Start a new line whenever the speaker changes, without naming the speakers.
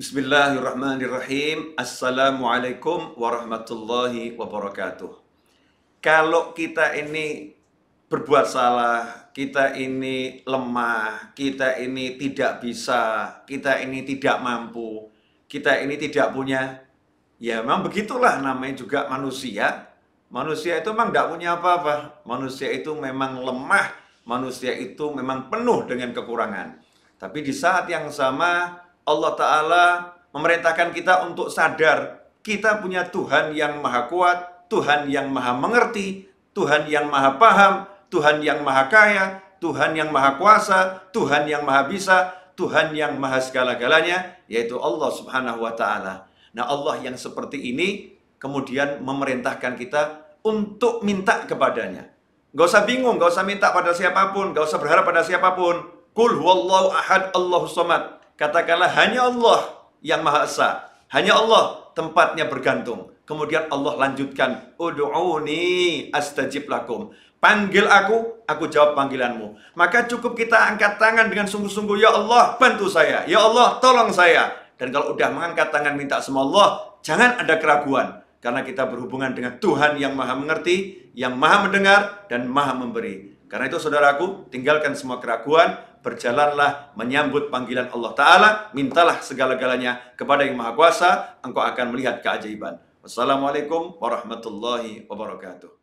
Bismillahirrahmanirrahim. Assalamualaikum warahmatullahi wabarakatuh. Kalau kita ini berbuat salah, kita ini lemah, kita ini tidak bisa, kita ini tidak mampu, kita ini tidak punya. Ya memang begitulah namanya juga manusia. Manusia itu memang tidak punya apa-apa. Manusia itu memang lemah, manusia itu memang penuh dengan kekurangan. Tapi di saat yang sama Allah Ta'ala memerintahkan kita untuk sadar kita punya Tuhan yang maha kuat, Tuhan yang maha mengerti, Tuhan yang maha paham, Tuhan yang maha kaya, Tuhan yang maha kuasa, Tuhan yang maha bisa, Tuhan yang maha segala-galanya, yaitu Allah Subhanahu wa Ta'ala. Nah, Allah yang seperti ini kemudian memerintahkan kita untuk minta kepadanya. Gak usah bingung, gak usah minta pada siapapun, gak usah berharap pada siapapun. Kul huwallahu ahad Allahu somad. Katakanlah hanya Allah yang Maha Esa. Hanya Allah tempatnya bergantung. Kemudian Allah lanjutkan, "Ud'uni astajib lakum." Panggil aku, aku jawab panggilanmu. Maka cukup kita angkat tangan dengan sungguh-sungguh, "Ya Allah, bantu saya. Ya Allah, tolong saya." Dan kalau udah mengangkat tangan minta sama Allah, jangan ada keraguan karena kita berhubungan dengan Tuhan yang Maha Mengerti, yang Maha Mendengar dan Maha Memberi. Karena itu saudaraku, tinggalkan semua keraguan, berjalanlah menyambut panggilan Allah Ta'ala, mintalah segala-galanya kepada yang Maha Kuasa, engkau akan melihat keajaiban. Wassalamualaikum warahmatullahi wabarakatuh.